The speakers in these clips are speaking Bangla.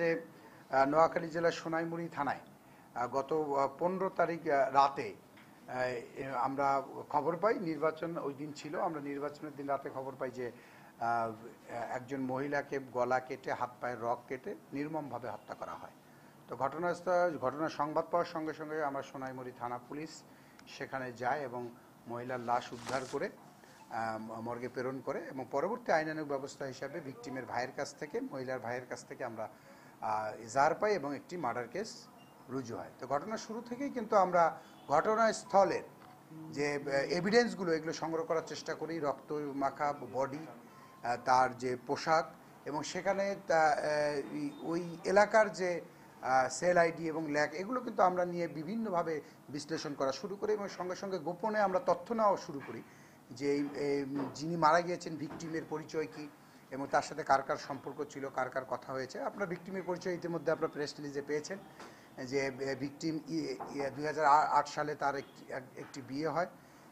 যে নোয়াখালী জেলার সোনাইমুড়ি থানায় গত পনেরো তারিখ রাতে আমরা খবর পাই নির্বাচন ওই দিন ছিল আমরা নির্বাচনের দিন রাতে খবর পাই যে একজন মহিলাকে গলা কেটে হাত পায়ে রক কেটে নির্মমভাবে হত্যা করা হয় তো ঘটনাস্থল ঘটনার সংবাদ পাওয়ার সঙ্গে সঙ্গে আমরা সোনাইমুড়ি থানা পুলিশ সেখানে যায় এবং মহিলার লাশ উদ্ধার করে মর্গে প্রেরণ করে এবং পরবর্তী আইনানুগ ব্যবস্থা হিসাবে ভিকটিমের ভাইয়ের কাছ থেকে মহিলার ভাইয়ের কাছ থেকে আমরা এজাহার পাই এবং একটি মার্ডার কেস রুজু হয় তো ঘটনার শুরু থেকেই কিন্তু আমরা ঘটনাস্থলের যে এভিডেন্সগুলো এগুলো সংগ্রহ করার চেষ্টা করি রক্ত মাখা বডি তার যে পোশাক এবং সেখানে ওই এলাকার যে সেল আইডি এবং ল্যাক এগুলো কিন্তু আমরা নিয়ে বিভিন্নভাবে বিশ্লেষণ করা শুরু করি এবং সঙ্গে সঙ্গে গোপনে আমরা তথ্য নেওয়া শুরু করি যে যিনি মারা গিয়েছেন ভিকটিমের পরিচয় কি এবং তার সাথে কার কার সম্পর্ক ছিল কার কার কথা হয়েছে আপনার ভিকটিমের পরিচয় ইতিমধ্যে আপনার প্রেস রিলিজে পেয়েছেন যে ভিকটিম দুই হাজার সালে তার একটি একটি বিয়ে হয়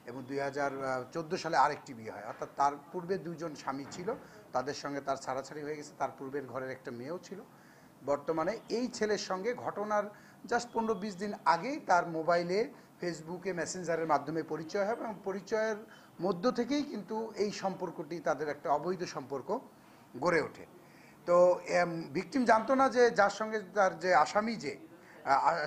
এবং দুই সালে আরেকটি বিয়ে হয় অর্থাৎ তার পূর্বে দুজন স্বামী ছিল তাদের সঙ্গে তার ছাড়াছাড়ি হয়ে গেছে তার পূর্বের ঘরের একটা মেয়েও ছিল বর্তমানে এই ছেলের সঙ্গে ঘটনার জাস্ট পনেরো বিশ দিন আগেই তার মোবাইলে ফেসবুকে মেসেঞ্জারের মাধ্যমে পরিচয় হয় এবং পরিচয়ের মধ্য থেকেই কিন্তু এই সম্পর্কটি তাদের একটা অবৈধ সম্পর্ক গড়ে ওঠে তো ভিকটিম জানতো না যে যার সঙ্গে তার যে আসামি যে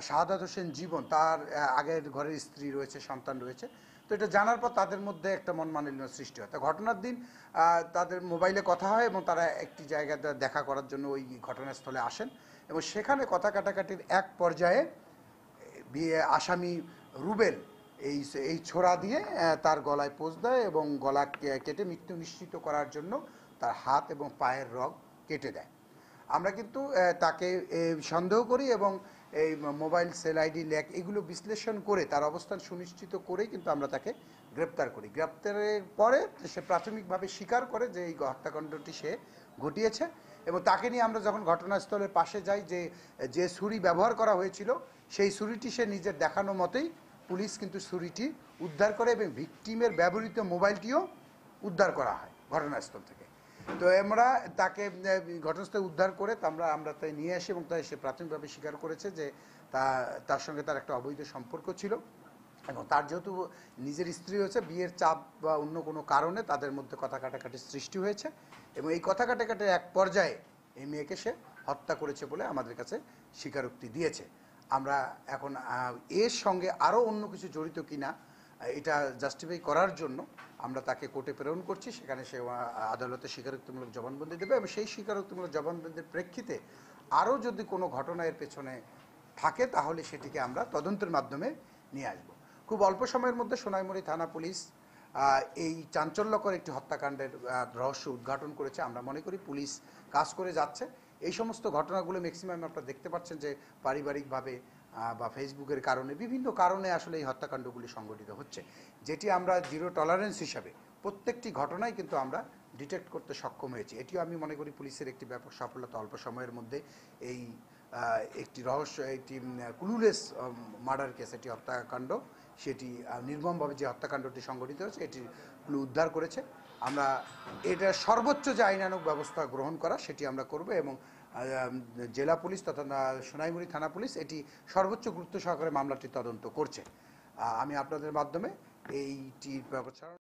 শাহাদাত হোসেন জীবন তার আগের ঘরের স্ত্রী রয়েছে সন্তান রয়েছে তো এটা জানার পর তাদের মধ্যে একটা মন মালিন্য সৃষ্টি হয় তো ঘটনার দিন তাদের মোবাইলে কথা হয় এবং তারা একটি জায়গাতে দেখা করার জন্য ওই ঘটনাস্থলে আসেন এবং সেখানে কথা কাটাকাটির এক পর্যায়ে বিয়ে আসামি রুবেল এই এই ছোড়া দিয়ে তার গলায় পোজ দেয় এবং গলা কেটে মৃত্যু নিশ্চিত করার জন্য তার হাত এবং পায়ের রগ কেটে দেয় আমরা কিন্তু তাকে সন্দেহ করি এবং এই মোবাইল সেল আইডি ল্যাক এগুলো বিশ্লেষণ করে তার অবস্থান সুনিশ্চিত করে কিন্তু আমরা তাকে গ্রেপ্তার করি গ্রেপ্তারের পরে সে প্রাথমিকভাবে স্বীকার করে যে এই হত্যাকাণ্ডটি সে ঘটিয়েছে এবং তাকে নিয়ে আমরা যখন ঘটনাস্থলের পাশে যাই যে যে ছুরি ব্যবহার করা হয়েছিল সেই ছুরিটি সে নিজের দেখানো মতেই পুলিশ কিন্তু ছুরিটি উদ্ধার করে এবং ভিকটিমের ব্যবহৃত মোবাইলটিও উদ্ধার করা হয় ঘটনাস্থল থেকে তো আমরা তাকে ঘটনাস্থলে উদ্ধার করে আমরা আমরা তাই নিয়ে আসি এবং তাই সে প্রাথমিকভাবে স্বীকার করেছে যে তা তার সঙ্গে তার একটা অবৈধ সম্পর্ক ছিল এবং তার যেহেতু নিজের স্ত্রী হয়েছে বিয়ের চাপ বা অন্য কোনো কারণে তাদের মধ্যে কথা কাটাকাটির সৃষ্টি হয়েছে এবং এই কথা কাটাকাটির এক পর্যায়ে এই মেয়েকে সে হত্যা করেছে বলে আমাদের কাছে স্বীকারোক্তি দিয়েছে আমরা এখন এর সঙ্গে আরও অন্য কিছু জড়িত কিনা এটা জাস্টিফাই করার জন্য আমরা তাকে কোর্টে প্রেরণ করছি সেখানে সে আদালতে স্বীকারোক্তিমূলক জবানবন্দি দেবে এবং সেই স্বীকারোক্তিমূলক জবানবন্দির প্রেক্ষিতে আরও যদি কোনো ঘটনা এর পেছনে থাকে তাহলে সেটিকে আমরা তদন্তের মাধ্যমে নিয়ে আসব খুব অল্প সময়ের মধ্যে সোনাইমুড়ি থানা পুলিশ এই চাঞ্চল্যকর একটি হত্যাকাণ্ডের রহস্য উদ্ঘাটন করেছে আমরা মনে করি পুলিশ কাজ করে যাচ্ছে এই সমস্ত ঘটনাগুলো ম্যাক্সিমাম আপনারা দেখতে পাচ্ছেন যে পারিবারিকভাবে বা ফেসবুকের কারণে বিভিন্ন কারণে আসলে এই হত্যাকাণ্ডগুলি সংগঠিত হচ্ছে যেটি আমরা জিরো টলারেন্স হিসাবে প্রত্যেকটি ঘটনায় কিন্তু আমরা ডিটেক্ট করতে সক্ষম হয়েছি এটিও আমি মনে করি পুলিশের একটি ব্যাপক সফলতা অল্প সময়ের মধ্যে এই একটি রহস্য একটি ক্লুলেস মার্ডার কেস একটি হত্যাকাণ্ড সেটি নির্মমভাবে যে হত্যাকাণ্ডটি সংঘটিত হয়েছে এটি ক্লু উদ্ধার করেছে আমরা এটা সর্বোচ্চ যে আইনানুক ব্যবস্থা গ্রহণ করা সেটি আমরা করব এবং জেলা পুলিশ তথা সোনাইমুড়ি থানা পুলিশ এটি সর্বোচ্চ গুরুত্ব সহকারে মামলাটি তদন্ত করছে আমি আপনাদের মাধ্যমে এইটি প্রচারণ